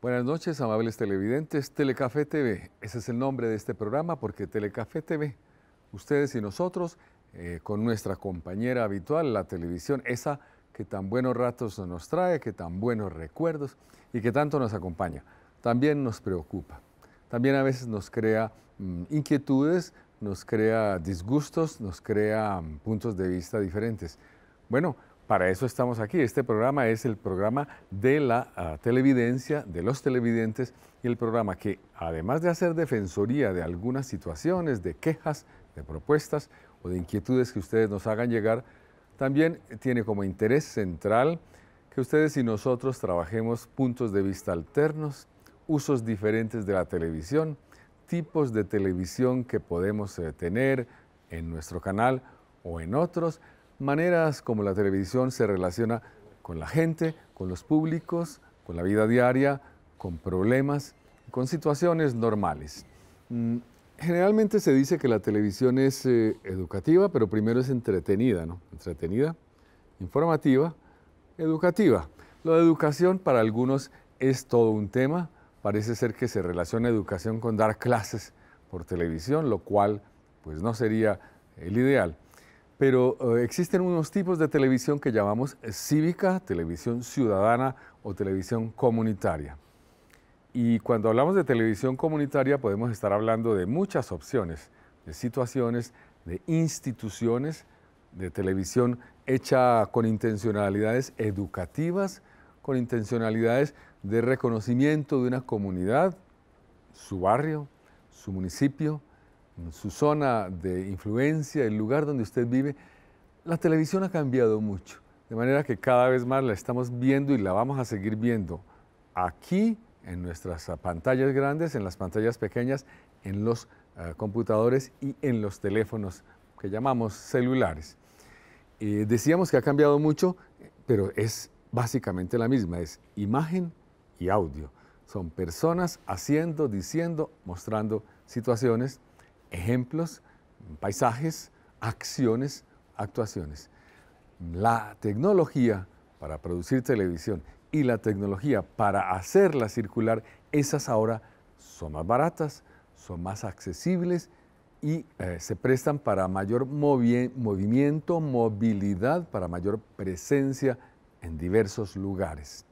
Buenas noches, amables televidentes. Telecafé TV, ese es el nombre de este programa porque Telecafé TV, ustedes y nosotros, eh, con nuestra compañera habitual, la televisión, esa que tan buenos ratos nos trae, que tan buenos recuerdos y que tanto nos acompaña, también nos preocupa. También a veces nos crea mm, inquietudes nos crea disgustos, nos crea mm, puntos de vista diferentes. Bueno, para eso estamos aquí. Este programa es el programa de la ah, televidencia, de los televidentes, y el programa que, además de hacer defensoría de algunas situaciones, de quejas, de propuestas o de inquietudes que ustedes nos hagan llegar, también tiene como interés central que ustedes y nosotros trabajemos puntos de vista alternos, usos diferentes de la televisión, tipos de televisión que podemos eh, tener en nuestro canal o en otros, maneras como la televisión se relaciona con la gente, con los públicos, con la vida diaria, con problemas, con situaciones normales. Mm, generalmente se dice que la televisión es eh, educativa, pero primero es entretenida, ¿no? Entretenida, informativa, educativa. Lo de educación para algunos es todo un tema, parece ser que se relaciona educación con dar clases por televisión, lo cual pues no sería el ideal. Pero eh, existen unos tipos de televisión que llamamos cívica, televisión ciudadana o televisión comunitaria. Y cuando hablamos de televisión comunitaria podemos estar hablando de muchas opciones, de situaciones, de instituciones, de televisión hecha con intencionalidades educativas, con intencionalidades de reconocimiento de una comunidad, su barrio, su municipio, su zona de influencia, el lugar donde usted vive. La televisión ha cambiado mucho, de manera que cada vez más la estamos viendo y la vamos a seguir viendo aquí, en nuestras pantallas grandes, en las pantallas pequeñas, en los eh, computadores y en los teléfonos que llamamos celulares. Eh, decíamos que ha cambiado mucho, pero es básicamente la misma, es imagen y audio. Son personas haciendo, diciendo, mostrando situaciones, ejemplos, paisajes, acciones, actuaciones. La tecnología para producir televisión y la tecnología para hacerla circular, esas ahora son más baratas, son más accesibles y eh, se prestan para mayor movimiento, movilidad, para mayor presencia en diversos lugares.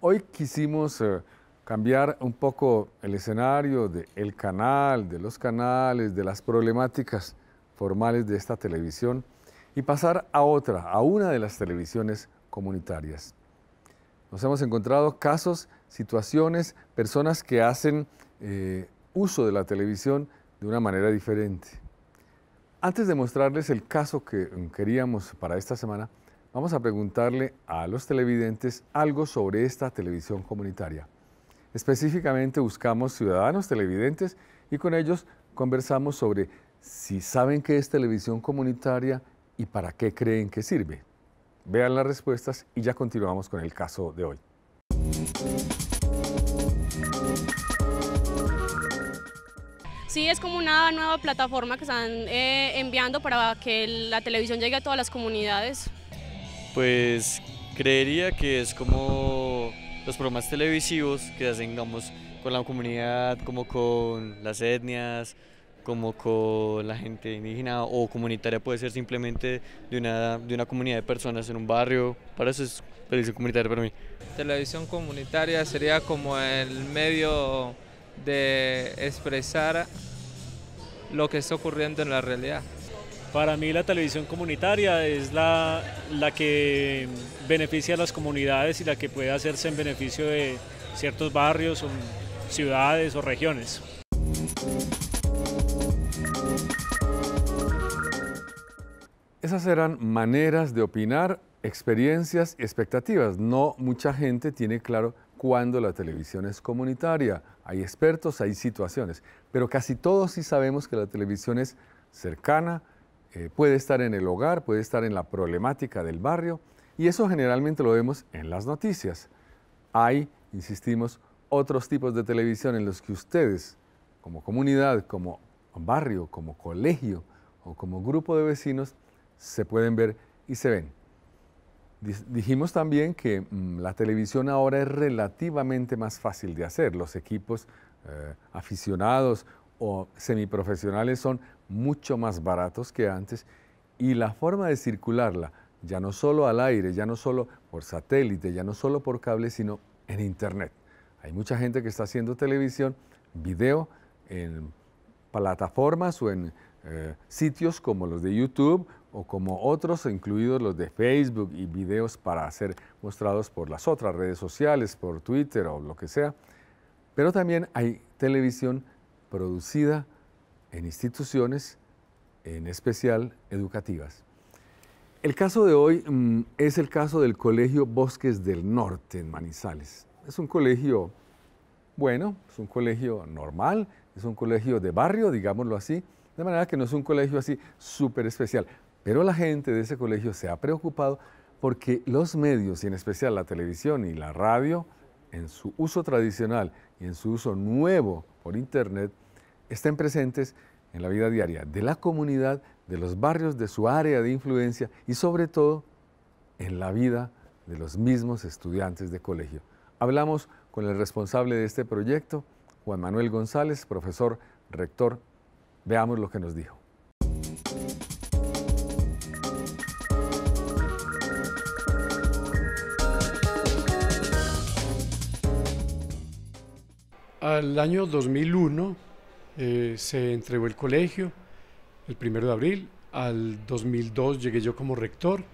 Hoy quisimos eh, cambiar un poco el escenario del canal, de los canales, de las problemáticas formales de esta televisión y pasar a otra, a una de las televisiones comunitarias. Nos hemos encontrado casos, situaciones, personas que hacen eh, uso de la televisión de una manera diferente. Antes de mostrarles el caso que mm, queríamos para esta semana, vamos a preguntarle a los televidentes algo sobre esta televisión comunitaria. Específicamente buscamos ciudadanos televidentes y con ellos conversamos sobre si saben qué es televisión comunitaria y para qué creen que sirve. Vean las respuestas y ya continuamos con el caso de hoy. Sí, es como una nueva plataforma que están eh, enviando para que la televisión llegue a todas las comunidades pues creería que es como los programas televisivos que hacen, con la comunidad, como con las etnias, como con la gente indígena o comunitaria, puede ser simplemente de una, de una comunidad de personas en un barrio. Para eso es televisión comunitaria para mí. Televisión comunitaria sería como el medio de expresar lo que está ocurriendo en la realidad. Para mí la televisión comunitaria es la, que beneficia a las comunidades y la que puede hacerse en beneficio de ciertos barrios o ciudades o regiones. Esas eran maneras de opinar, experiencias y expectativas. No mucha gente tiene claro cuándo la televisión es comunitaria. Hay expertos, hay situaciones, pero casi todos sí sabemos que la televisión es cercana, eh, puede estar en el hogar, puede estar en la problemática del barrio y eso generalmente lo vemos en las noticias. Hay, insistimos, otros tipos de televisión en los que ustedes, como comunidad, como barrio, como colegio o como grupo de vecinos, se pueden ver y se ven. Dijimos también que mm, la televisión ahora es relativamente más fácil de hacer. Los equipos eh, aficionados o semiprofesionales son mucho más baratos que antes y la forma de circularla, ya no solo al aire, ya no solo por satélite, ya no solo por cable, sino en Internet. Hay mucha gente que está haciendo televisión, video, en plataformas o en eh, sitios como los de YouTube o como otros, incluidos los de Facebook y videos para ser mostrados por las otras redes sociales, por Twitter o lo que sea. Pero también hay televisión producida en instituciones, en especial educativas. El caso de hoy mm, es el caso del Colegio Bosques del Norte en Manizales. Es un colegio bueno, es un colegio normal, es un colegio de barrio, digámoslo así, de manera que no es un colegio así súper especial. Pero la gente de ese colegio se ha preocupado porque los medios, y en especial la televisión y la radio, en su uso tradicional y en su uso nuevo por Internet, estén presentes en la vida diaria de la comunidad, de los barrios, de su área de influencia y sobre todo en la vida de los mismos estudiantes de colegio. Hablamos con el responsable de este proyecto, Juan Manuel González, profesor, rector. Veamos lo que nos dijo. Al año 2001 eh, se entregó el colegio el primero de abril. Al 2002 llegué yo como rector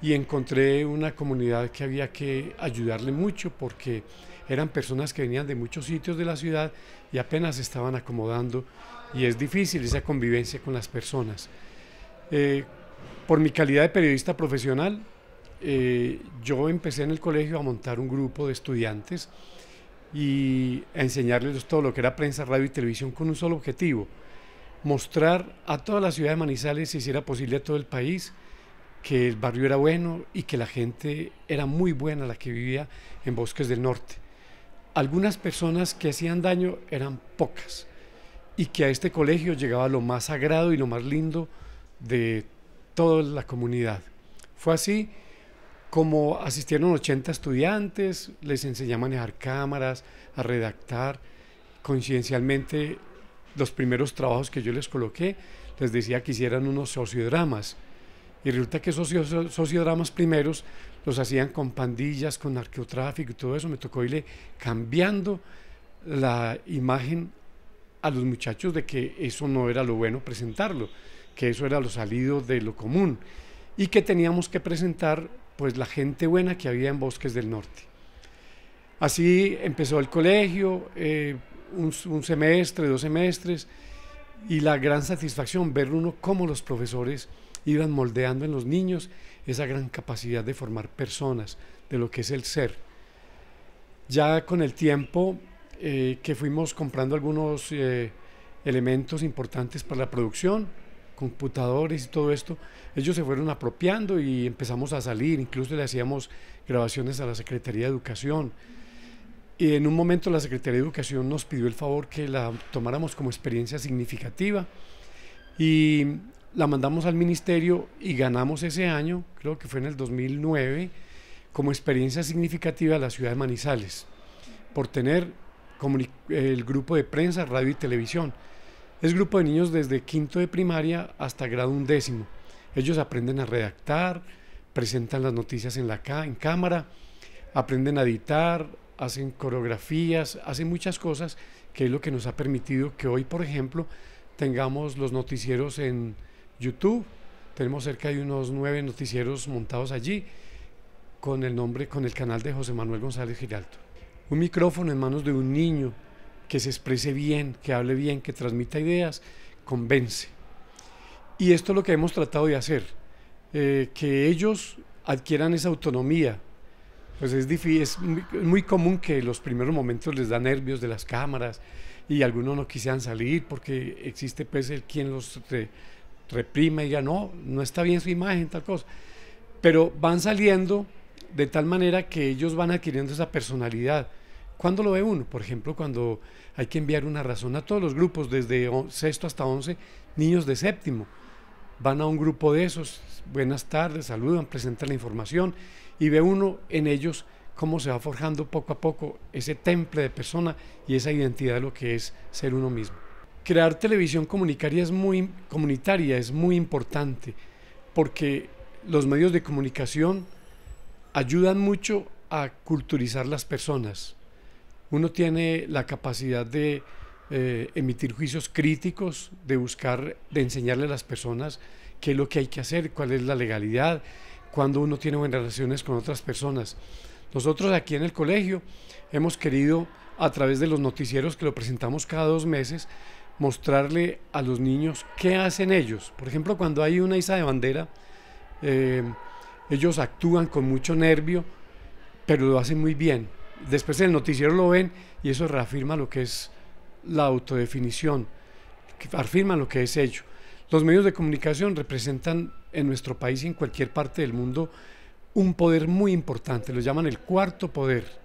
y encontré una comunidad que había que ayudarle mucho porque eran personas que venían de muchos sitios de la ciudad y apenas estaban acomodando y es difícil esa convivencia con las personas. Eh, por mi calidad de periodista profesional, eh, yo empecé en el colegio a montar un grupo de estudiantes y enseñarles todo lo que era prensa, radio y televisión con un solo objetivo, mostrar a toda la ciudad de Manizales, si era posible a todo el país, que el barrio era bueno y que la gente era muy buena, la que vivía en Bosques del Norte. Algunas personas que hacían daño eran pocas y que a este colegio llegaba lo más sagrado y lo más lindo de toda la comunidad. Fue así como asistieron 80 estudiantes, les enseñé a manejar cámaras, a redactar. Coincidencialmente, los primeros trabajos que yo les coloqué, les decía que hicieran unos sociodramas. Y resulta que esos sociodramas primeros los hacían con pandillas, con narcotráfico y todo eso. Me tocó irle cambiando la imagen a los muchachos de que eso no era lo bueno presentarlo, que eso era lo salido de lo común y que teníamos que presentar pues la gente buena que había en Bosques del Norte. Así empezó el colegio, eh, un, semestre, dos semestres, y la gran satisfacción ver uno cómo los profesores iban moldeando en los niños esa gran capacidad de formar personas, de lo que es el ser. Ya con el tiempo eh, que fuimos comprando algunos eh, elementos importantes para la producción, computadores y todo esto, ellos se fueron apropiando y empezamos a salir, incluso le hacíamos grabaciones a la Secretaría de Educación. Y en un momento la Secretaría de Educación nos pidió el favor que la tomáramos como experiencia significativa y la mandamos al ministerio y ganamos ese año, creo que fue en el 2009, como experiencia significativa a la ciudad de Manizales, por tener el grupo de prensa, radio y televisión. Es grupo de niños desde quinto de primaria hasta grado undécimo. Ellos aprenden a redactar, presentan las noticias en, la en cámara, aprenden a editar, hacen coreografías, hacen muchas cosas que es lo que nos ha permitido que hoy, por ejemplo, tengamos los noticieros en YouTube. Tenemos cerca de unos nueve noticieros montados allí con el nombre, con el canal de José Manuel González Giraldo. Un micrófono en manos de un niño que se exprese bien, que hable bien, que transmita ideas, convence. Y esto es lo que hemos tratado de hacer, eh, que ellos adquieran esa autonomía. Pues es, muy, común que los primeros momentos les da nervios de las cámaras y algunos no quisieran salir porque existe pues quien los reprime y diga, no, no está bien su imagen, tal cosa. Pero van saliendo de tal manera que ellos van adquiriendo esa personalidad ¿Cuándo lo ve uno? Por ejemplo, cuando hay que enviar una razón a todos los grupos, desde sexto hasta once, niños de séptimo. Van a un grupo de esos, buenas tardes, saludan, presentan la información y ve uno en ellos cómo se va forjando poco a poco ese temple de persona y esa identidad de lo que es ser uno mismo. Crear televisión comunitaria es muy, comunitaria es muy importante porque los medios de comunicación ayudan mucho a culturizar las personas uno tiene la capacidad de eh, emitir juicios críticos, de buscar, de enseñarle a las personas qué es lo que hay que hacer, cuál es la legalidad, cuando uno tiene buenas relaciones con otras personas. Nosotros aquí en el colegio hemos querido, a través de los noticieros que lo presentamos cada dos meses, mostrarle a los niños qué hacen ellos. Por ejemplo, cuando hay una isa de bandera, eh, ellos actúan con mucho nervio, pero lo hacen muy bien después en el noticiero lo ven y eso reafirma lo que es la autodefinición, afirma lo que es hecho. Los medios de comunicación representan en nuestro país y en cualquier parte del mundo un poder muy importante, lo llaman el cuarto poder.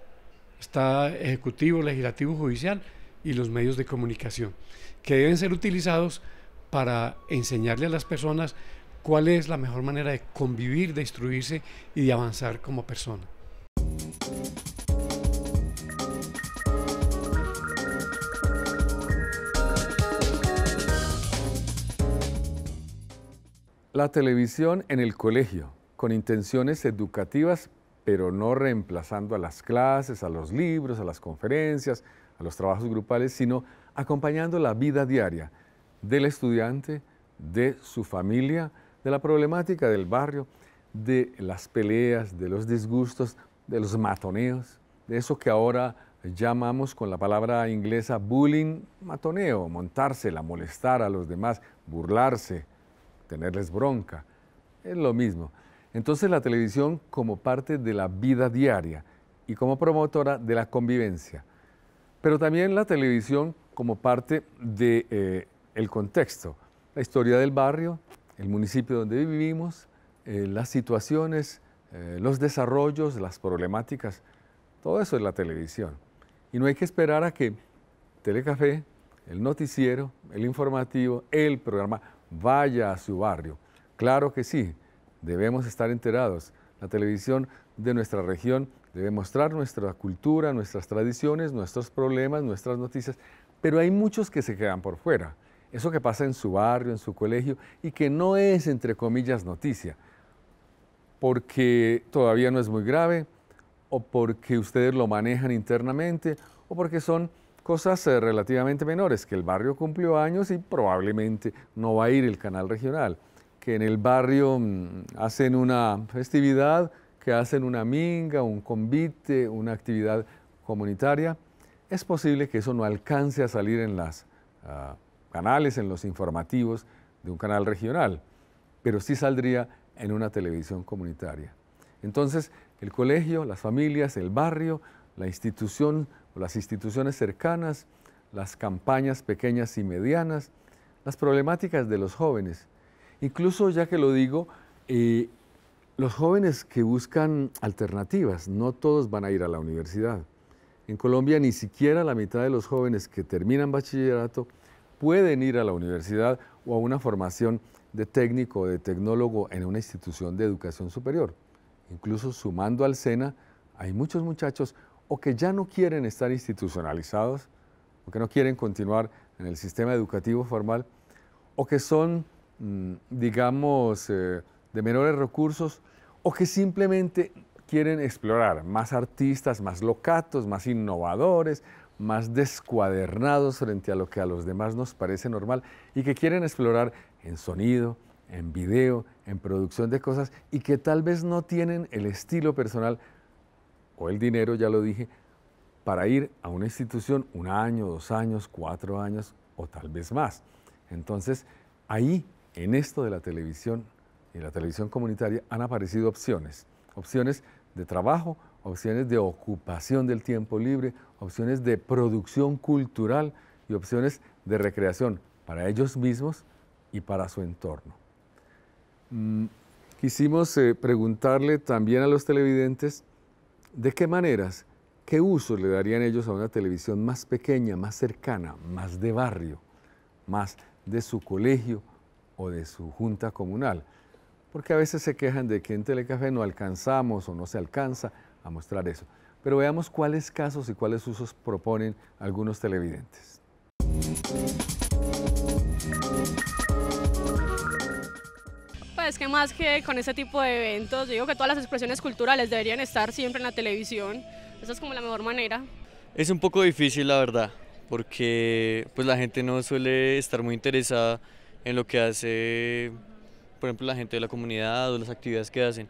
Está ejecutivo, legislativo, judicial y los medios de comunicación, que deben ser utilizados para enseñarle a las personas cuál es la mejor manera de convivir, de instruirse y de avanzar como persona. La televisión en el colegio, con intenciones educativas, pero no reemplazando a las clases, a los libros, a las conferencias, a los trabajos grupales, sino acompañando la vida diaria del estudiante, de su familia, de la problemática del barrio, de las peleas, de los disgustos, de los matoneos, de eso que ahora llamamos con la palabra inglesa bullying, matoneo, montársela, molestar a los demás, burlarse, tenerles bronca. Es lo mismo. Entonces la televisión como parte de la vida diaria y como promotora de la convivencia, pero también la televisión como parte del de, eh, el contexto, la historia del barrio, el municipio donde vivimos, eh, las situaciones, eh, los desarrollos, las problemáticas, todo eso es la televisión. Y no hay que esperar a que Telecafé, el noticiero, el informativo, el programa vaya a su barrio. Claro que sí, debemos estar enterados. La televisión de nuestra región debe mostrar nuestra cultura, nuestras tradiciones, nuestros problemas, nuestras noticias, pero hay muchos que se quedan por fuera. Eso que pasa en su barrio, en su colegio, y que no es, entre comillas, noticia, porque todavía no es muy grave, o porque ustedes lo manejan internamente, o porque son Cosas eh, relativamente menores, que el barrio cumplió años y probablemente no va a ir el canal regional, que en el barrio mm, hacen una festividad, que hacen una minga, un convite, una actividad comunitaria, es posible que eso no alcance a salir en los ah, canales, en los informativos de un canal regional, pero sí saldría en una televisión comunitaria. Entonces, el colegio, las familias, el barrio, la institución las instituciones cercanas, las campañas pequeñas y medianas, las problemáticas de los jóvenes. Incluso, ya que lo digo, eh, los jóvenes que buscan alternativas, no todos van a ir a la universidad. En Colombia ni siquiera la mitad de los jóvenes que terminan bachillerato pueden ir a la universidad o a una formación de técnico o de tecnólogo en una institución de educación superior. Incluso sumando al SENA, hay muchos muchachos o que ya no quieren estar institucionalizados, o que no quieren continuar en el sistema educativo formal, o que son, mm, digamos, eh, de menores recursos, o que simplemente quieren explorar más artistas, más locatos, más innovadores, más descuadernados frente a lo que a los demás nos parece normal y que quieren explorar en sonido, en video, en producción de cosas y que tal vez no tienen el estilo personal o el dinero, ya lo dije, para ir a una institución un año, dos años, cuatro años o tal vez más. Entonces, ahí, en esto de la televisión y la televisión comunitaria, han aparecido opciones. Opciones de trabajo, opciones de ocupación del tiempo libre, opciones de producción cultural y opciones de recreación para ellos mismos y para su entorno. Mm, quisimos eh, preguntarle también a los televidentes ¿De qué maneras? ¿Qué usos le darían ellos a una televisión más pequeña, más cercana, más de barrio, más de su colegio o de su junta comunal? Porque a veces se quejan de que en Telecafé no alcanzamos o no se alcanza a mostrar eso. Pero veamos cuáles casos y cuáles usos proponen algunos televidentes es que más que con ese tipo de eventos, digo que todas las expresiones culturales deberían estar siempre en la televisión. Esa es como la mejor manera. Es un poco difícil, la verdad, porque pues la gente no suele estar muy interesada en lo que hace, por ejemplo, la gente de la comunidad o las actividades que hacen.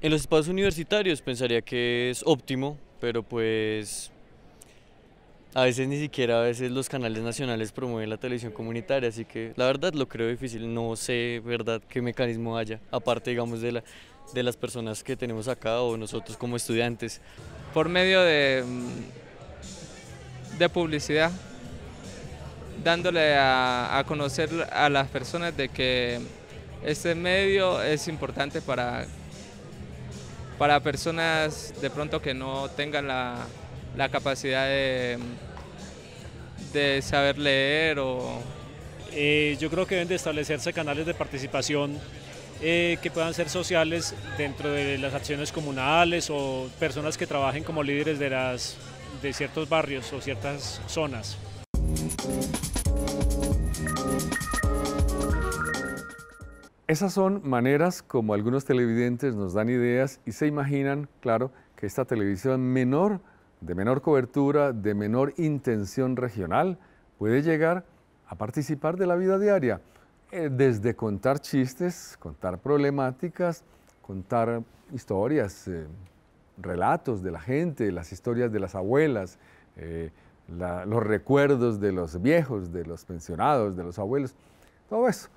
En los espacios universitarios pensaría que es óptimo, pero pues a veces ni siquiera a veces los canales nacionales promueven la televisión comunitaria, así que la verdad lo creo difícil, no sé verdad qué mecanismo haya, aparte digamos de, la, de las personas que tenemos acá o nosotros como estudiantes. Por medio de, mm, de publicidad, dándole a, a conocer a las personas de que este medio es importante para, para personas de pronto que no tengan la la capacidad de, de saber leer o... Eh, yo creo que deben de establecerse canales de participación eh, que puedan ser sociales dentro de las acciones comunales o personas que trabajen como líderes de, las, de ciertos barrios o ciertas zonas. Esas son maneras como algunos televidentes nos dan ideas y se imaginan, claro, que esta televisión menor de menor cobertura, de menor intención regional, puede llegar a participar de la vida diaria, eh, desde contar chistes, contar problemáticas, contar historias, eh, relatos de la gente, las historias de las abuelas, eh, los recuerdos de los viejos, de los pensionados, de los abuelos, todo eso,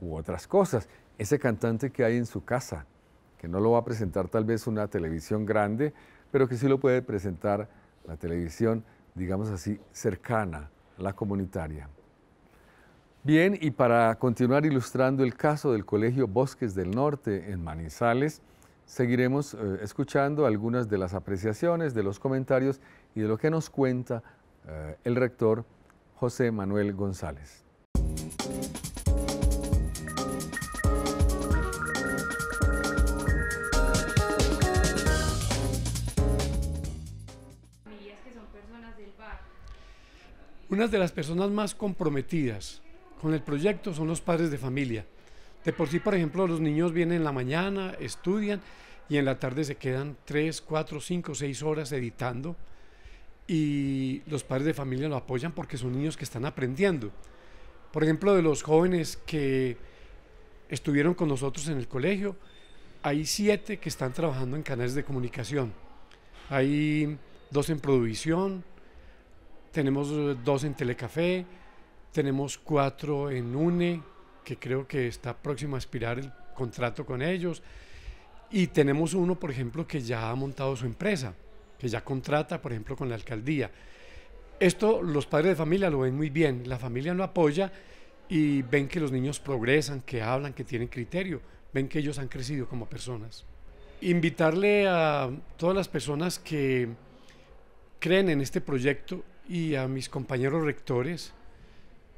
u otras cosas. Ese cantante que hay en su casa, que no lo va a presentar tal vez una televisión grande, pero que sí lo puede presentar la televisión, digamos así, cercana, la comunitaria. Bien, y para continuar ilustrando el caso del Colegio Bosques del Norte en Manizales, seguiremos eh, escuchando algunas de las apreciaciones, de los comentarios y de lo que nos cuenta eh, el rector José Manuel González. Unas de las personas más comprometidas con el proyecto son los padres de familia. De por sí, por ejemplo, los niños vienen en la mañana, estudian y en la tarde se quedan 3, 4, 5, 6 horas editando y los padres de familia lo apoyan porque son niños que están aprendiendo. Por ejemplo, de los jóvenes que estuvieron con nosotros en el colegio, hay siete que están trabajando en canales de comunicación. Hay dos en producción, tenemos eh, dos en Telecafé, tenemos cuatro en UNE, que creo que está próximo a expirar el contrato con ellos, y tenemos uno, por ejemplo, que ya ha montado su empresa, que ya contrata, por ejemplo, con la alcaldía. Esto los padres de familia lo ven muy bien, la familia lo apoya y ven que los niños progresan, que hablan, que tienen criterio, ven que ellos han crecido como personas. Invitarle a todas las personas que creen en este proyecto y a mis compañeros rectores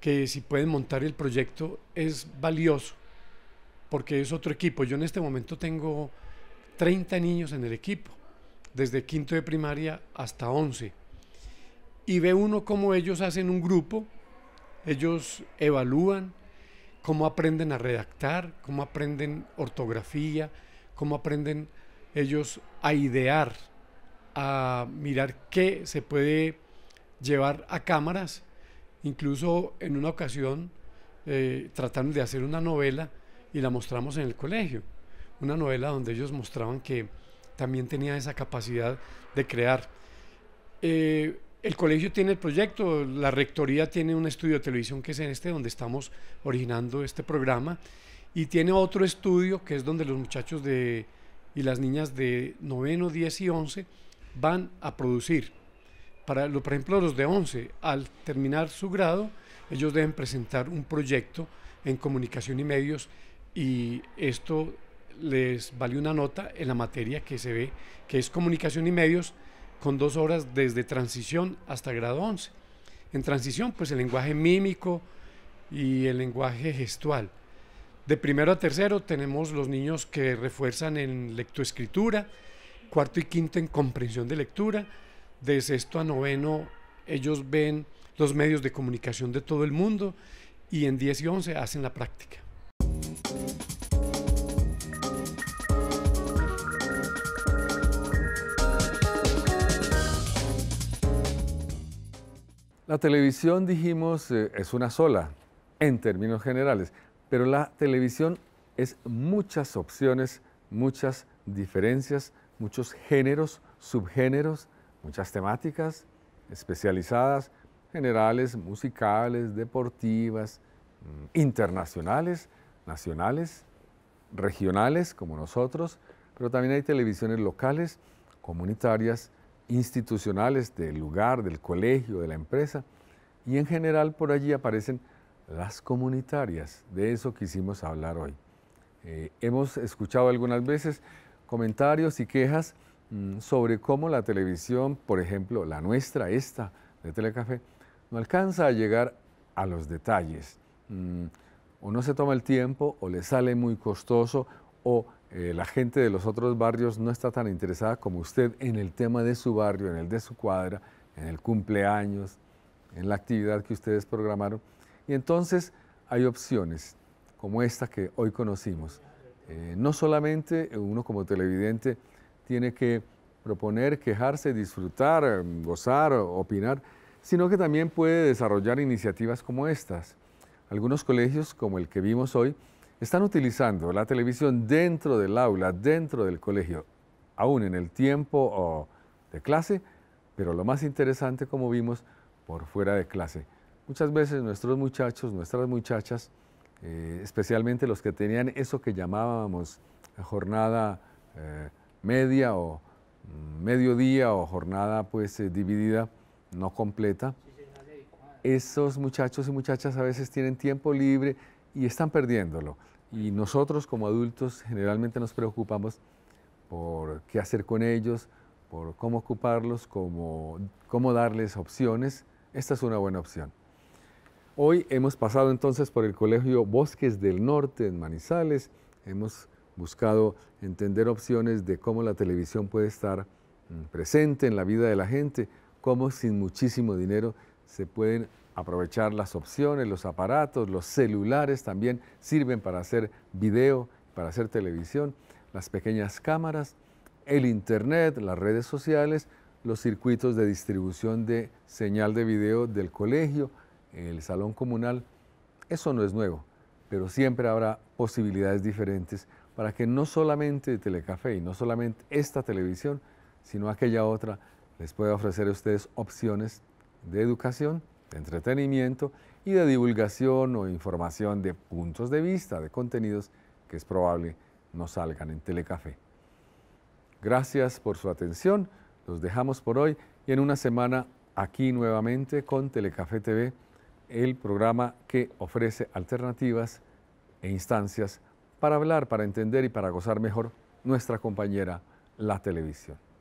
que si pueden montar el proyecto es valioso porque es otro equipo. Yo en este momento tengo 30 niños en el equipo, desde quinto de primaria hasta 11. Y ve uno cómo ellos hacen un grupo, ellos evalúan cómo aprenden a redactar, cómo aprenden ortografía, cómo aprenden ellos a idear, a mirar qué se puede llevar a cámaras, incluso en una ocasión eh, de hacer una novela y la mostramos en el colegio, una novela donde ellos mostraban que también tenía esa capacidad de crear. Eh, el colegio tiene el proyecto, la rectoría tiene un estudio de televisión que es en este, donde estamos originando este programa, y tiene otro estudio que es donde los muchachos de, y las niñas de noveno, 10 y 11 van a producir para, por ejemplo, los de 11, al terminar su grado, ellos deben presentar un proyecto en comunicación y medios y esto les vale una nota en la materia que se ve, que es comunicación y medios, con dos horas desde transición hasta grado 11. En transición, pues el lenguaje mímico y el lenguaje gestual. De primero a tercero tenemos los niños que refuerzan en lectoescritura, cuarto y quinto en comprensión de lectura, de sexto a noveno, ellos ven los medios de comunicación de todo el mundo y en 10 y 11 hacen la práctica. La televisión, dijimos, eh, es una sola, en términos generales, pero la televisión es muchas opciones, muchas diferencias, muchos géneros, subgéneros, muchas temáticas especializadas, generales, musicales, deportivas, mm, internacionales, nacionales, regionales como nosotros, pero también hay televisiones locales, comunitarias, institucionales del lugar, del colegio, de la empresa, y en general por allí aparecen las comunitarias, de eso quisimos hablar hoy. Eh, hemos escuchado algunas veces comentarios y quejas Mm, sobre cómo la televisión, por ejemplo, la nuestra, esta de Telecafé, no alcanza a llegar a los detalles. Mm, o no se toma el tiempo, o le sale muy costoso, o eh, la gente de los otros barrios no está tan interesada como usted en el tema de su barrio, en el de su cuadra, en el cumpleaños, en la actividad que ustedes programaron. Y entonces hay opciones como esta que hoy conocimos. Eh, no solamente uno como televidente, tiene que proponer, quejarse, disfrutar, em, gozar, opinar, sino que también puede desarrollar iniciativas como estas. Algunos colegios, como el que vimos hoy, están utilizando la televisión dentro del aula, dentro del colegio, aún en el tiempo de clase, pero lo más interesante, como vimos, por fuera de clase. Muchas veces nuestros muchachos, nuestras muchachas, eh, especialmente los que tenían eso que llamábamos jornada eh, media o mm, mediodía o jornada pues eh, dividida, no completa, esos muchachos y muchachas a veces tienen tiempo libre y están perdiéndolo. Y nosotros como adultos generalmente nos preocupamos por qué hacer con ellos, por cómo ocuparlos, cómo, cómo darles opciones. Esta es una buena opción. Hoy hemos pasado entonces por el Colegio Bosques del Norte en Manizales, hemos buscado entender opciones de cómo la televisión puede estar mm, presente en la vida de la gente, cómo sin muchísimo dinero se pueden aprovechar las opciones, los aparatos, los celulares también sirven para hacer video, para hacer televisión, las pequeñas cámaras, el Internet, las redes sociales, los circuitos de distribución de señal de video del colegio, el salón comunal. Eso no es nuevo, pero siempre habrá posibilidades diferentes para que no solamente Telecafé y no solamente esta televisión, sino aquella otra, les pueda ofrecer a ustedes opciones de educación, de entretenimiento y de divulgación o información de puntos de vista, de contenidos que es probable no salgan en Telecafé. Gracias por su atención, los dejamos por hoy y en una semana aquí nuevamente con Telecafé TV, el programa que ofrece alternativas e instancias para hablar, para entender y para gozar mejor nuestra compañera, la televisión.